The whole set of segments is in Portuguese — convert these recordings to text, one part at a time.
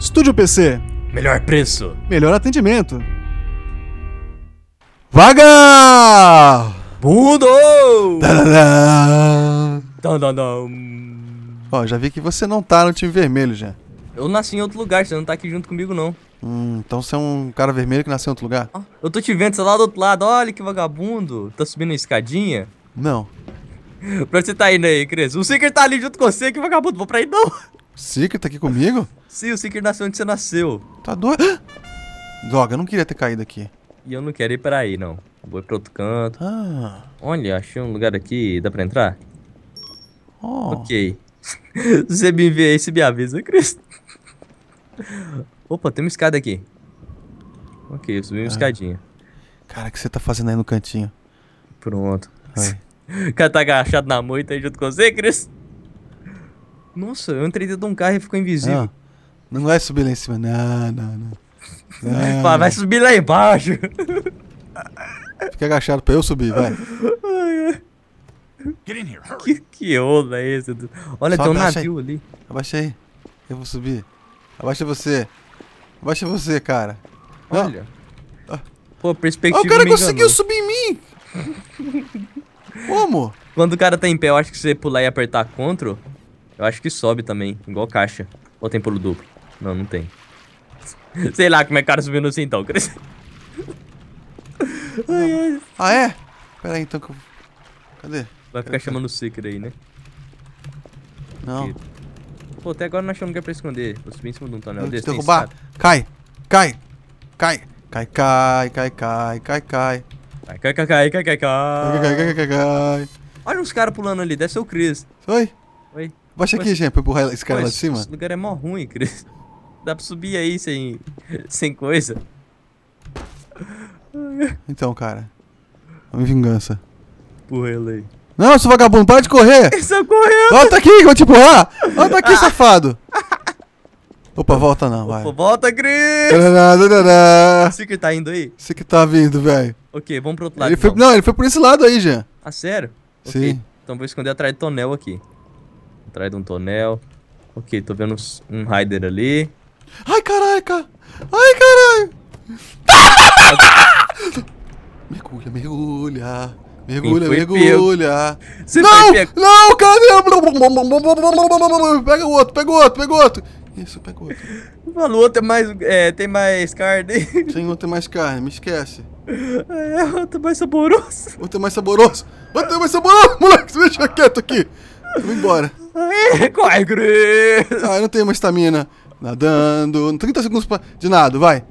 Estúdio PC. Melhor preço. Melhor atendimento. Vaga! Bundo! Ó, já vi que você não tá no time vermelho já. Eu nasci em outro lugar, você não tá aqui junto comigo não. Hum, então você é um cara vermelho que nasceu em outro lugar? Ah, eu tô te vendo, você tá lá do outro lado. Olha que vagabundo. Tá subindo uma escadinha? Não. pra você tá indo aí, Cres. O Seeker tá ali junto com você, que vagabundo. Vou pra aí não. Seeker tá aqui comigo? Sim, o Seeker nasceu onde você nasceu. Tá doido? Ah! Droga, eu não queria ter caído aqui. E eu não quero ir pra aí, não. Vou ir pra outro canto. Ah. Olha, achei um lugar aqui. Dá pra entrar? Oh. Ok. você me ver aí, se me avisa, Cristo. Opa, tem uma escada aqui. Ok, eu subi uma ah. escadinha. Cara, o que você tá fazendo aí no cantinho? Pronto. Aí. O cara tá agachado na moita aí junto com você, Cris? Nossa, eu entrei dentro de um carro e ficou invisível. Ah, não vai subir lá em cima, não, não, não. não. vai subir lá embaixo. Fica agachado pra eu subir, vai. Que, que onda é esse? Olha, Só tem um navio aí. ali. Abaixa aí. Eu vou subir. Abaixa você. Abaixa você, cara. Olha. Ah. Pô, perspectiva. Ah, o cara conseguiu subir em mim! Como? Quando o cara tá em pé, eu acho que você pular e apertar Ctrl, eu acho que sobe também, igual caixa. Ou tem pulo duplo? Não, não tem. Sei lá como é que o cara subiu então, cintão. Ai, ai. Ah, é? Pera aí, então que eu... Cadê? Vai ficar chamando o Seeker aí, né? Não. Aqui. Pô, até agora não achou lugar pra esconder. Vou subir em cima de um tonel desse. derrubar. Cai, cai, cai. Cai, cai, cai, cai, cai, cai. Cai, cai, cai, cai, cai, cai, cai. Cai, cai, cai, cai, cai. Olha uns caras pulando ali, deve ser o Chris. Oi. Oi. Baixa aqui, gente, pra empurrar esse cara lá de cima. Esse lugar é mó ruim, Cris. Dá pra subir aí sem, sem coisa. Então, cara. Uma vingança. Empurra ele aí. Não, seu vagabundo, para de correr! Ele só correu! Volta aqui, que eu vou te empurrar! Volta aqui, ah. safado! Opa, volta não, Opa, vai. volta, Cris! Você que tá indo aí? Você que tá vindo, velho. Ok, vamos pro outro lado. Ele então. foi, não, ele foi por esse lado aí, Jean. Ah, sério? Sim. Okay. Então vou esconder atrás do tonel aqui. Atrás de um tonel. Ok, tô vendo um Raider ali. Ai, caraca! Ai, caralho! mergulha, mergulha. Mergulha, mergulha. Você não, não, cadê? Pega o outro, pega o outro, pega o outro. Isso, pega o outro. Falou, outro é mais, é, tem mais carne. Tem outro tem mais carne, me esquece. É, outro é mais saboroso. Outro é mais saboroso. Outro é mais saboroso. Moleque, deixa quieto aqui. Vou embora. Corre, Chris. Ah, eu não tenho mais estamina. Nadando. 30 segundos pra... de nada, vai.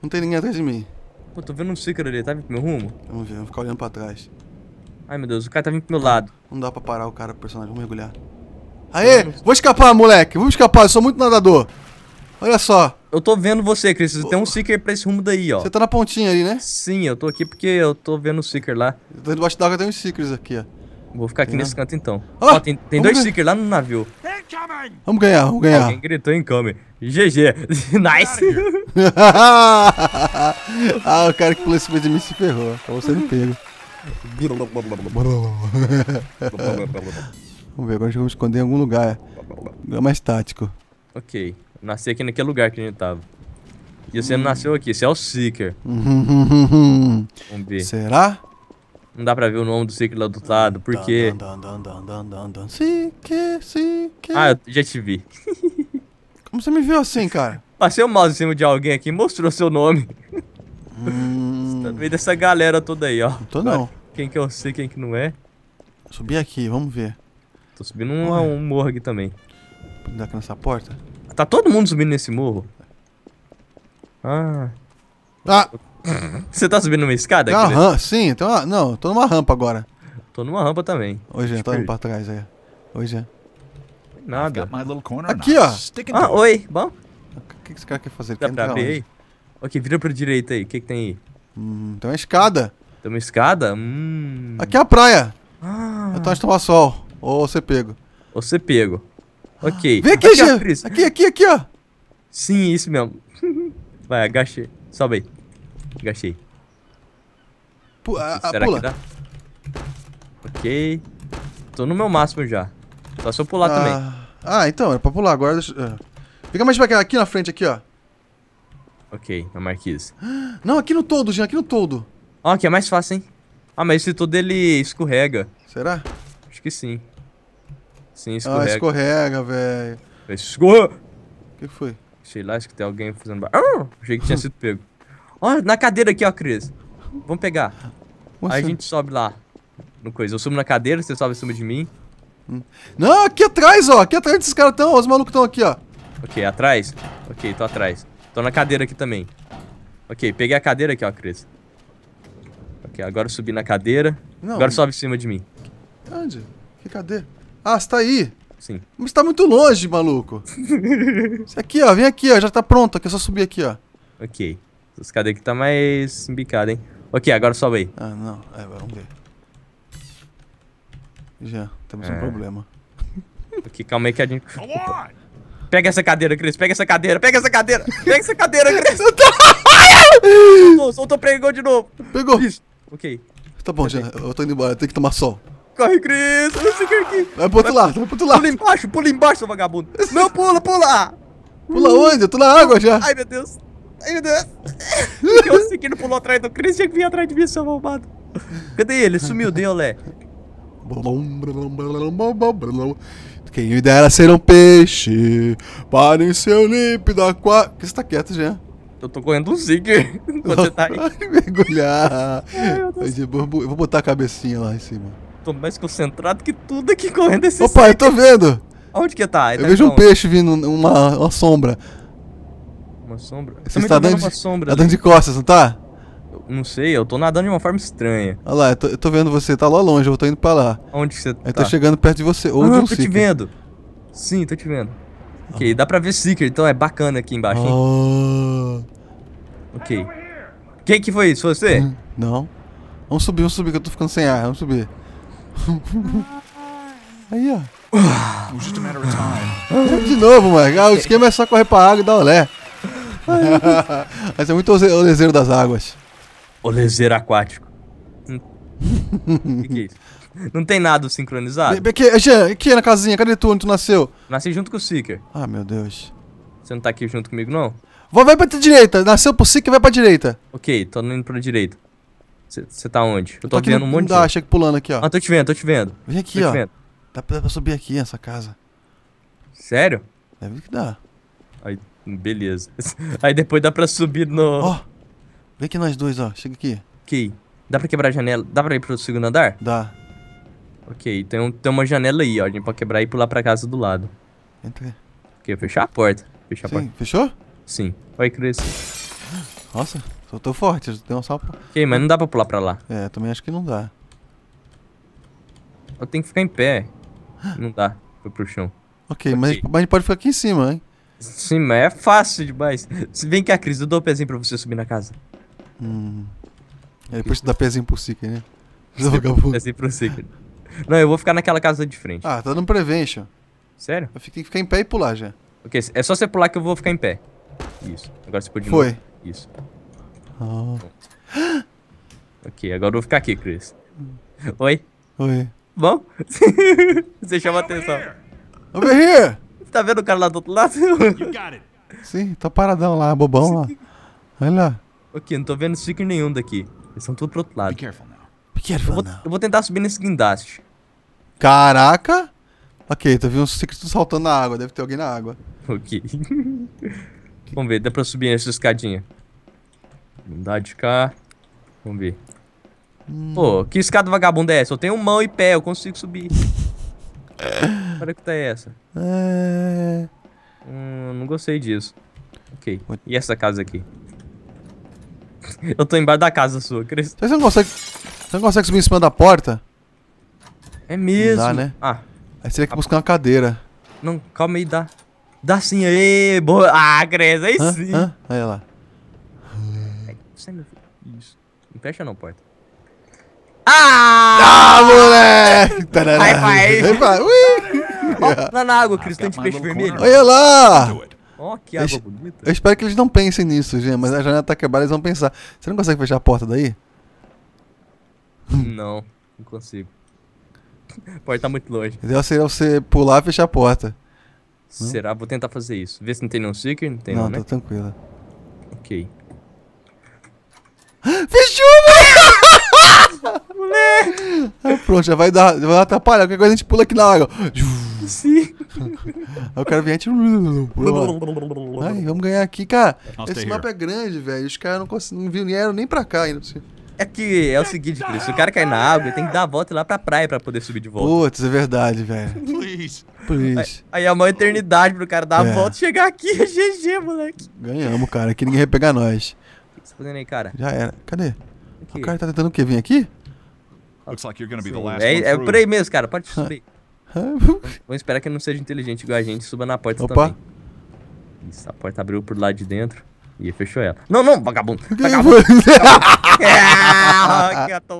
Não tem ninguém atrás de mim. Pô, tô vendo um ciclo ali, tá vindo pro meu rumo? Vamos ver, vamos ficar olhando pra trás. Ai, meu Deus, o cara tá vindo pro meu lado. Não dá pra parar o cara, o personagem, vamos mergulhar. Aê, vamos. vou escapar, moleque, vamos escapar, eu sou muito nadador. Olha só. Eu tô vendo você, Chris, oh. tem um seeker pra esse rumo daí, ó. Você tá na pontinha ali, né? Sim, eu tô aqui porque eu tô vendo o seeker lá. Eu tô debaixo d'água, tem uns seekers aqui, ó. Vou ficar aqui nesse canto então. Ó, tem, tem dois ganhar. stickers lá no navio. Vamos ganhar, vamos ganhar. Alguém gritou incoming. GG. nice. ah, o cara que pulou esse cima de mim se ferrou. Acabou sendo pego. vamos ver, agora vamos esconder em algum lugar. Lugar é mais tático. Ok. Nasci aqui naquele lugar que a gente tava. E você hum. nasceu aqui, você é o Seeker. vamos ver. Será? Será? Não dá pra ver o nome do ciclo lá do lado, porque. Sique, Ah, eu já te vi. Como você me viu assim, cara? Passei o mouse em cima de alguém aqui e mostrou seu nome. Hum... Você tá no meio dessa galera toda aí, ó. Não tô não. Quem que eu sei, quem que não é. Subir aqui, vamos ver. Tô subindo um, um morro aqui também. Dá aqui nessa porta? Tá todo mundo subindo nesse morro? Ah. Ah! Você tá subindo uma escada? aqui? Aham, né? sim, então, não, tô numa rampa agora. Tô numa rampa também. Hoje, tô tá indo pra trás aí. Hoje Jean. Nada. Aqui, ó. Ah, oi, bom? O que, que esse cara quer fazer? Dá quer pra abrir aí? Ok, vira pra direita aí, o que, que tem aí? Hum, tem uma escada. Tem uma escada? Hum. Aqui é a praia. Ah. Eu tô de tomar sol. Ou você pego. Ou você pego. Ok. Vem aqui, aqui, aqui, aqui, aqui, ó. Sim, isso mesmo. Vai, agache. Sobe aí. Gastei. P a, a, Será pula. que dá? Ok. Tô no meu máximo já. Só se eu pular ah, também. Ah, ah então, é pra pular agora. Deixa... É. Fica mais pra cá, aqui na frente, aqui, ó. Ok, na marquise. Não, aqui no todo, gente aqui no todo. Ó, ah, aqui é mais fácil, hein? Ah, mas esse todo ele escorrega. Será? Acho que sim. Sim, escorrega. Ah, escorrega, velho. Escorrega! O que foi? Sei lá, acho que tem alguém fazendo barulho. Ah, achei que tinha sido pego. Ó, na cadeira aqui, ó, Cris. Vamos pegar. Nossa. Aí a gente sobe lá. No coisa. Eu sumo na cadeira, você sobe em cima de mim. Hum. Não, aqui atrás, ó. Aqui atrás desses caras estão. Os malucos estão aqui, ó. Ok, atrás? Ok, tô atrás. Tô na cadeira aqui também. Ok, peguei a cadeira aqui, ó, Cris. Ok, agora eu subi na cadeira. Não, agora sobe em cima de mim. Onde? Que cadeira? Ah, você tá aí. Sim. Mas tá muito longe, maluco. Isso aqui, ó. Vem aqui, ó. Já tá pronto. Aqui é só subir aqui, ó. Ok. Essa escada aqui tá mais embicada, hein? Ok, agora sobe aí. Ah, não. É, vamos ver. Já, temos é. um problema. Aqui, calma aí que a gente... Opa. Pega essa cadeira, Cris. Pega essa cadeira. Pega essa cadeira. Pega essa cadeira, Cris. soltou, soltou, pegou de novo. Pegou. Cris. Ok. Tá bom, já. Eu tô indo embora. Eu tenho que tomar sol. Corre, Cris. Eu fico aqui. Vai pro outro lado. Vai pro outro lado. Pula embaixo. Pula embaixo, seu vagabundo. Não, pula, pula. Pula onde? Eu tô na água já. Ai, meu Deus. É. Eu sei que ele pulou atrás do Chris, tinha que vir atrás de mim, seu malvado. Cadê ele? Sumiu, deu, Lé. Quem me dera ser um peixe para em seu límpido aquário. Por que você tá quieto, Jean? Eu tô correndo um zig enquanto você tá aí. Ai, mergulhar. Ai, eu vou botar a cabecinha lá em cima. Tô mais concentrado que tudo aqui correndo esse Opa, zig. eu tô vendo. Onde que tá? Ele eu tá vejo um então peixe vindo, uma, uma sombra uma sombra. Você está tá dando, de, sombra, nadando tá de costas, não tá? Não sei, eu tô nadando de uma forma estranha. Olha lá, eu tô, eu tô vendo você, tá lá longe, eu tô indo pra lá. Onde você tá? Eu tá tô chegando perto de você. Ou ah, de um eu tô seeker. te vendo. Sim, tô te vendo. Ok, ah. dá pra ver Seeker, então é bacana aqui embaixo, hein? Ah. Ok. Quem que foi isso? Foi você? Hum, não. Vamos subir, vamos subir, que eu tô ficando sem ar. Vamos subir. Aí, ó. De novo, mano. Ah, o esquema é só correr pra água e dar olé. Mas é muito o lezeiro das águas. O lezeiro aquático. O hum. que, é isso? Não tem nada sincronizado? Be que, Jean, na casinha, cadê tu? Onde tu nasceu? Nasci junto com o Seeker. Ah, meu Deus. Você não tá aqui junto comigo, não? Vou, vai pra direita. Nasceu pro Seeker, vai pra direita. Ok, tô indo pra direita. Você tá onde? Eu tô, tô vendo um monte de. Ah, pulando aqui, ó. Ah, tô te vendo, tô te vendo. Vem aqui, ó. Vendo. Dá pra, subir aqui essa casa. Sério? Deve que dá. Aí, Beleza. Aí depois dá pra subir no... Ó, oh, vem aqui nós dois, ó. Chega aqui. Ok. Dá pra quebrar a janela? Dá pra ir pro segundo andar? Dá. Ok, tem, um, tem uma janela aí, ó. A gente pode quebrar e pular pra casa do lado. Entra. Ok, fechar a porta. Fechar Sim, a porta. fechou? Sim. Vai crescer. Nossa, soltou forte. Deu um salto. Ok, mas não dá pra pular pra lá. É, também acho que não dá. Eu tenho que ficar em pé. não dá. Foi pro chão. Ok, okay. Mas, mas a gente pode ficar aqui em cima, hein? Sim, mas é fácil demais. Vem a Chris eu dou o pezinho pra você subir na casa. Hum. Aí depois tu dá pezinho pro Seeker, né? Você vagabundo. Pezinho pro Seeker. Não, eu vou ficar naquela casa de frente. Ah, tá dando prevention. Sério? Eu fiquei que ficar em pé e pular já. Ok, é só você pular que eu vou ficar em pé. Isso. Agora você pode Foi. Novo. Isso. Oh. ok, agora eu vou ficar aqui, Chris. Hum. Oi? Oi. Bom? você chama atenção. Over here! tá vendo o cara lá do outro lado? Sim, tá paradão lá, bobão lá. Olha lá. Ok, não tô vendo sticker nenhum daqui. Eles são tudo pro outro lado. Be careful now. Be careful eu vou, now. Eu vou tentar subir nesse guindaste. Caraca! Ok, tô vendo uns secretos saltando na água. Deve ter alguém na água. Ok. Vamos ver, dá pra subir nessa escadinha. Não dá de cá. Vamos ver. Hum. Pô, que escada vagabunda é essa? Eu tenho mão e pé, eu consigo subir. Para é. que tá essa? É... Hum, não gostei disso. Ok. E essa casa aqui? Eu tô embaixo da casa sua, Cris. Você não consegue. Você não consegue subir em cima da porta? É mesmo. Não dá, né? Ah. Aí você tem que buscar uma cadeira. Não, calma aí, dá. Dá sim, aí, boa. Ah, Cris, aí hã? sim. Hã? Olha lá. Isso. Não fecha não, porta. Ah! Ah, moleque! vai, five! vai, five! Ó, lá na água, Cris, tem de peixe vermelho. Olha lá! Ó, oh, que água eu, bonita. Eu espero que eles não pensem nisso, gente, mas a janela tá quebrada, eles vão pensar. Você não consegue fechar a porta daí? Não, não consigo. Pode estar tá muito longe. Ideal seria você pular e fechar a porta. Será? Vou tentar fazer isso. Ver se não tem nenhum seeker. Não tem não, não tá né? tranquila. Ok. Fechou, mano! Moleque! Né? Aí, pronto, já vai, dar, vai atrapalhar. Qualquer coisa a gente pula aqui na água. Sim. Aí o cara vem a gente. Ai, vamos ganhar aqui, cara. esse mapa é grande, velho. Os caras não, conseguiram, não vieram nem pra cá ainda. Assim. É que é o seguinte, Cris, se o cara cair na água, ele tem que dar a volta lá pra praia pra poder subir de volta. Putz, é verdade, velho. Please. Please. Aí, aí, é uma eternidade pro cara dar é. a volta e chegar aqui. GG, é moleque. Ganhamos, cara. Aqui ninguém vai pegar nós. O que você tá fazendo aí, cara? Já era. Cadê? O cara tá tentando o quê? Vim aqui? Looks like you're gonna be the last é, é por aí mesmo, cara. Pode subir. Vamos esperar que ele não seja inteligente igual a gente suba na porta Opa. também. Isso, a porta abriu por lá de dentro e fechou ela. Não, não, vagabundo! Vagabundo! vagabundo.